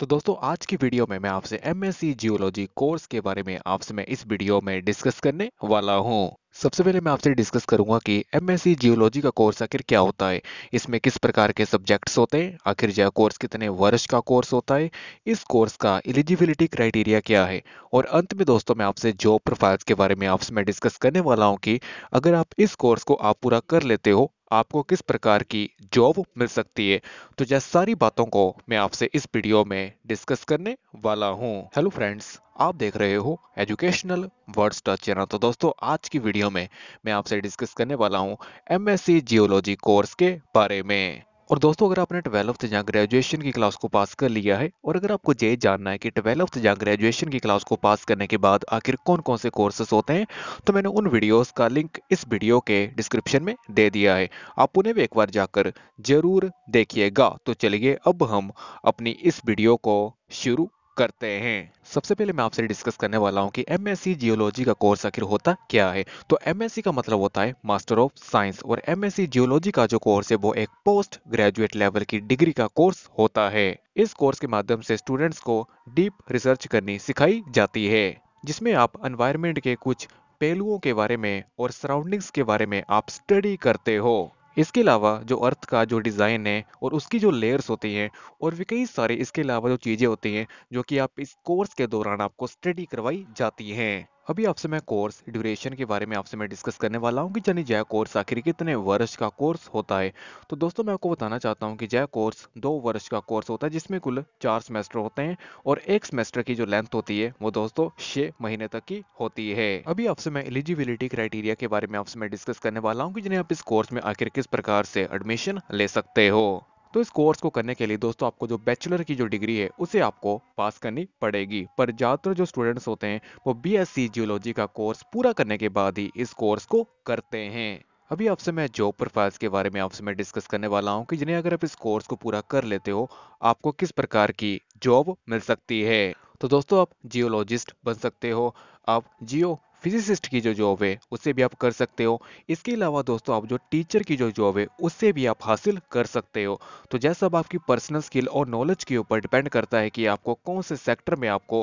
तो दोस्तों आज की वीडियो में मैं आपसे सी जियोलॉजी कोर्स के बारे में आपसे मैं इस वीडियो में डिस्कस करने वाला हूँ सबसे पहले मैं आपसे डिस्कस करूंगा कि सी जियोलॉजी का कोर्स आखिर क्या होता है इसमें किस प्रकार के सब्जेक्ट्स होते हैं आखिर यह कोर्स कितने वर्ष का कोर्स होता है इस कोर्स का एलिजिबिलिटी क्राइटेरिया क्या है और अंत में दोस्तों मैं आपसे जॉब प्रोफाइल्स के बारे में आपसे मैं डिस्कस करने वाला हूँ कि अगर आप इस कोर्स को आप पूरा कर लेते हो आपको किस प्रकार की जॉब मिल सकती है तो यह सारी बातों को मैं आपसे इस वीडियो में डिस्कस करने वाला हूँ हेलो फ्रेंड्स आप देख रहे हो एजुकेशनल वर्ड्स टच चैनल तो दोस्तों आज की वीडियो में मैं आपसे डिस्कस करने वाला हूँ एमएससी जियोलॉजी कोर्स के बारे में और दोस्तों अगर आपने ट्वेल्थ या ग्रेजुएशन की क्लास को पास कर लिया है और अगर आपको ये जानना है कि ट्वेल्थ या ग्रेजुएशन की क्लास को पास करने के बाद आखिर कौन कौन से कोर्सेस होते हैं तो मैंने उन वीडियोस का लिंक इस वीडियो के डिस्क्रिप्शन में दे दिया है आप उन्हें भी एक बार जाकर जरूर देखिएगा तो चलिए अब हम अपनी इस वीडियो को शुरू करते हैं सबसे पहले मैं आपसे डिस्कस करने वाला हूं कि सी जियोलॉजी का कोर्स आखिर होता क्या है तो एमएससी का मतलब होता है मास्टर ऑफ साइंस और एमएससी जियोलॉजी का जो कोर्स है वो एक पोस्ट ग्रेजुएट लेवल की डिग्री का कोर्स होता है इस कोर्स के माध्यम से स्टूडेंट्स को डीप रिसर्च करनी सिखाई जाती है जिसमें आप एनवायरमेंट के कुछ पहलुओं के बारे में और सराउंडिंग्स के बारे में आप स्टडी करते हो इसके अलावा जो अर्थ का जो डिज़ाइन है और उसकी जो लेयर्स होती हैं और भी कई सारे इसके अलावा जो चीज़ें होती हैं जो कि आप इस कोर्स के दौरान आपको स्टडी करवाई जाती हैं अभी आपसे मैं कोर्स ड्यूरेशन के बारे में आपसे मैं डिस्कस करने वाला हूँ कि यानी जय कोर्स आखिर कितने वर्ष का कोर्स होता है तो दोस्तों मैं आपको बताना चाहता हूँ कि जय कोर्स दो वर्ष का कोर्स होता है जिसमें कुल चार सेमेस्टर होते हैं और एक सेमेस्टर की जो लेंथ होती है वो दोस्तों छह महीने तक की होती है अभी आपसे मैं एलिजिबिलिटी क्राइटेरिया के बारे में आपसे मैं डिस्कस करने वाला हूँ कि जिन्हें आप इस कोर्स में आखिर किस प्रकार से एडमिशन ले सकते हो तो इस कोर्स को करने के लिए दोस्तों आपको जो बैचलर की जो डिग्री है उसे आपको पास करनी पड़ेगी पर ज़्यादातर जो स्टूडेंट्स होते हैं वो बीएससी जियोलॉजी का कोर्स पूरा करने के बाद ही इस कोर्स को करते हैं अभी आपसे मैं जॉब प्रोफाइल्स के बारे में आपसे मैं डिस्कस करने वाला हूं कि जिन्हें अगर आप इस कोर्स को पूरा कर लेते हो आपको किस प्रकार की जॉब मिल सकती है तो दोस्तों आप जियोलॉजिस्ट बन सकते हो आप जियो फिजिसिस्ट की जो जॉब है उससे भी आप कर सकते हो इसके अलावा दोस्तों आप जो टीचर की जो जॉब है उससे भी आप हासिल कर सकते हो तो जैसा आपकी पर्सनल स्किल और नॉलेज के ऊपर डिपेंड करता है कि आपको कौन से सेक्टर में आपको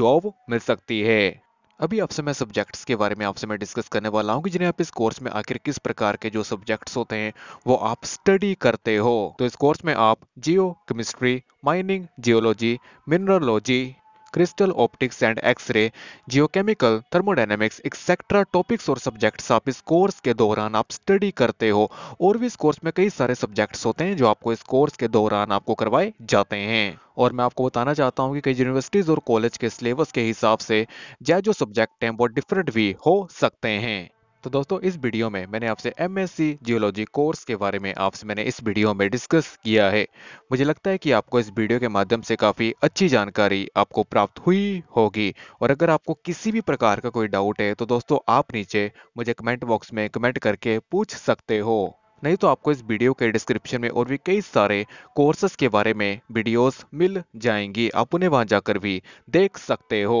जॉब मिल सकती है अभी आपसे मैं सब्जेक्ट्स के बारे में आपसे मैं डिस्कस करने वाला हूँ कि जिन्हें आप इस कोर्स में आखिर किस प्रकार के जो सब्जेक्ट्स होते हैं वो आप स्टडी करते हो तो इस कोर्स में आप geochemistry mining geology mineralogy crystal optics and X ray geochemical thermodynamics etcetera topics और सब्जेक्ट्स आप इस कोर्स के दौरान आप स्टडी करते हो और भी इस कोर्स में कई सारे सब्जेक्ट्स होते हैं जो आपको इस कोर्स के दौरान आपको करवाए जाते हैं और मैं आपको बताना चाहता हूँ कि कई यूनिवर्सिटीज़ और कॉलेज के सिलेबस के हिसाब से जय जो सब्जेक्ट हैं वो डिफरेंट भी हो सकते हैं तो दोस्तों इस वीडियो में मैंने आपसे M S C geology course के बारे में आपसे मैंने इस वीडियो में डिस्कस किया है मुझे लगता है कि आपको इस वीडियो के माध्यम से काफ़ी अच्छी जानकारी आपको प्राप्त हुई होगी और अगर आपको किसी भी प्रकार का कोई डाउट है तो दोस्तों आप नीचे मुझे कमेंट बॉक्स में कमेंट करके पूछ सकते हो नहीं तो आपको इस वीडियो के डिस्क्रिप्शन में और भी कई सारे कोर्सेस के बारे में वीडियोस मिल जाएंगी आप उन्हें वहां जाकर भी देख सकते हो